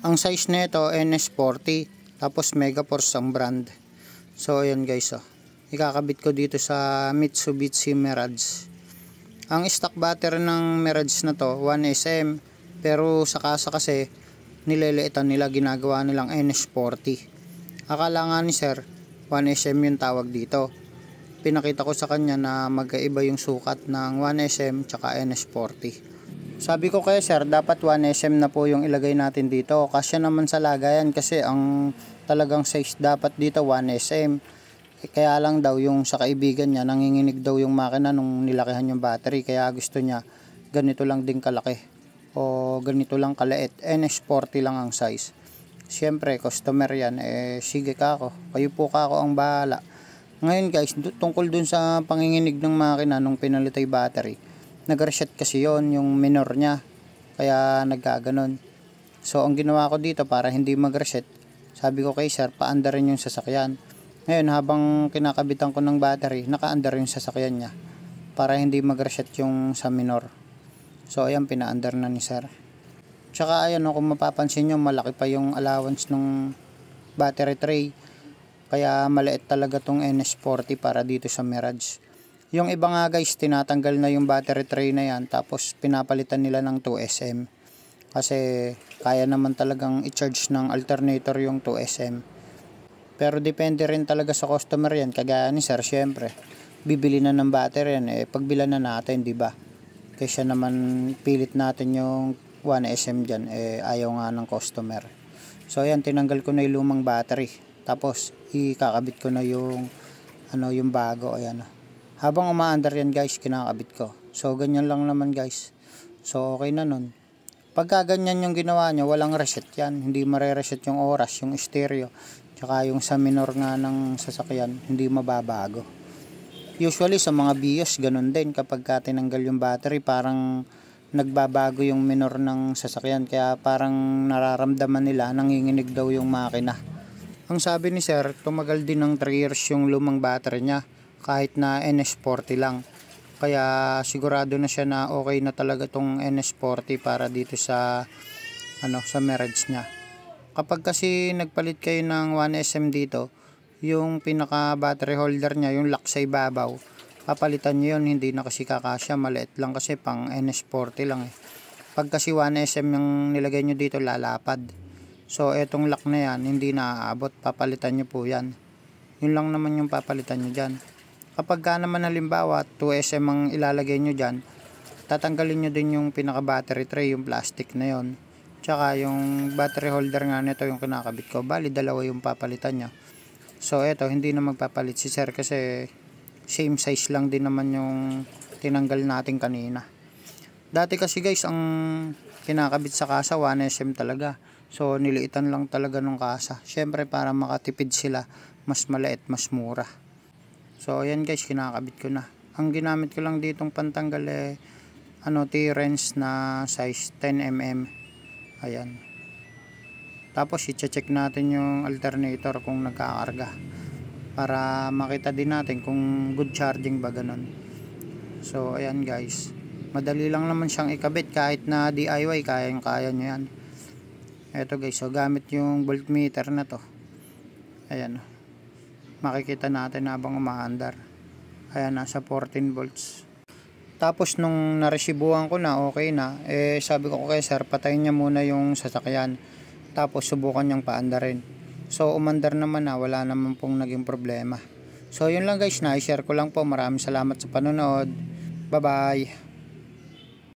Ang size nito NS40 tapos Megaforce ang brand. So ayan guys oh. Ikakabit ko dito sa Mitsubishi Mirage. Ang stock battery ng Mirage na to 1SM pero sa kasa kasi nililiitan nila ginagawa nilang NS40. Akala nga ni sir 1SM yung tawag dito. Pinakita ko sa kanya na magkaiba yung sukat ng 1SM tsaka NS40. Sabi ko kay sir, dapat 1 SM na po yung ilagay natin dito. Kasi naman sa lagayan kasi ang talagang size dapat dito 1 SM. Kaya lang daw yung sa kaibigan niya, nanginginig daw yung makina nung nilakihan yung battery. Kaya gusto niya, ganito lang din kalaki. O ganito lang kalait. NS40 lang ang size. Siyempre, customer yan. Eh, sige ka ako. Kayo po ka ako ang bahala. Ngayon guys, tungkol dun sa panginginig ng makina nung pinalitay battery nag-reset kasi yon yung minor niya. Kaya nagkaganon. So, ang ginawa ko dito para hindi mag-reset, sabi ko kay sir, paanda rin yung sasakyan. Ngayon, habang kinakabitan ko ng battery, nakaandar yung sasakyan niya para hindi mag-reset yung sa minor. So, ayan, pinaandar na ni sir. Tsaka, ayan, kung mapapansin nyo, malaki pa yung allowance ng battery tray. Kaya, maliit talaga tong NS40 para dito sa Mirage. Yung iba nga guys, tinatanggal na yung battery tray na yan tapos pinapalitan nila ng 2SM. Kasi kaya naman talagang i-charge ng alternator yung 2SM. Pero depende rin talaga sa customer yan. Kagaya ni sir, syempre, bibili na ng battery yan. Eh, pagbila na natin, di ba? Kaysa naman pilit natin yung 1SM dyan, eh, ayaw nga ng customer. So ayan, tinanggal ko na yung lumang battery. Tapos, ikakabit ko na yung ano yung bago, ayan habang umaandar yan guys kinakabit ko so ganyan lang naman guys so okay na nun pagka ganyan yung ginawa nyo walang reset yan hindi marereset yung oras yung stereo tsaka yung sa minor nga ng sasakyan hindi mababago usually sa mga BIOS ganun din kapag ka tinanggal yung battery parang nagbabago yung minor ng sasakyan kaya parang nararamdaman nila nanginginig daw yung makina ang sabi ni sir tumagal din ng 3 years yung lumang battery niya kahit na NS40 lang kaya sigurado na siya na okay na talaga tong NS40 para dito sa ano sa marriage niya kapag kasi nagpalit kayo ng 1SM dito yung pinaka battery holder niya yung lock sa ibabaw papalitan niyo yun hindi na kasi kakasya maliit lang kasi pang NS40 lang eh pag kasi 1SM yung nilagay nyo dito lalapad so etong lock na yan hindi na aabot papalitan nyo po yan yun lang naman yung papalitan nyo dyan kapag ka naman halimbawa 2SM ang ilalagay nyo dyan tatanggalin nyo din yung pinaka battery tray yung plastic na yon tsaka yung battery holder nga nito yung kinakabit ko bali dalawa yung papalitan nyo so eto hindi na magpapalit si sir kasi same size lang din naman yung tinanggal natin kanina dati kasi guys ang kinakabit sa kasa 1SM talaga so niliitan lang talaga ng kasa syempre para makatipid sila mas maliit mas mura So ayan guys, kinakabit ko na. Ang ginamit ko lang ditong pantanggal eh ano T-wrench na size 10mm. Ayan. Tapos i-check natin yung alternator kung nagkakarga para makita din natin kung good charging ba ganun. So ayan guys. Madali lang naman siyang ikabit kahit na DIY kayang-kaya niyo Ito guys, so gamit yung voltmeter na to. Ayan makikita natin habang umaandar kaya nasa 14 volts tapos nung naresibuhan ko na okay na eh sabi ko kay sir patayin niya muna yung sasakyan tapos subukan niyang paandarin so umandar naman na wala naman pong naging problema so yun lang guys na i share ko lang po maraming salamat sa panonood bye bye